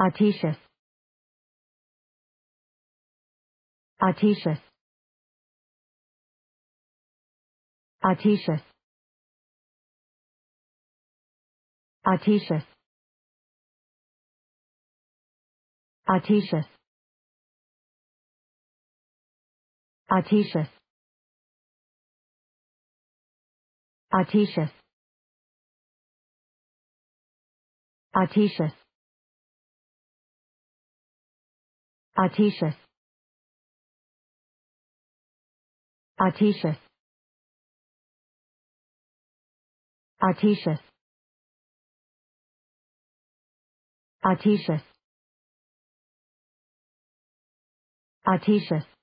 Artesius. Artesius. Artesius. Artesius. Artesius. Artesius. Artesius. Artesius. Artesius. Artesius. Artesius. Artesius. Artesius.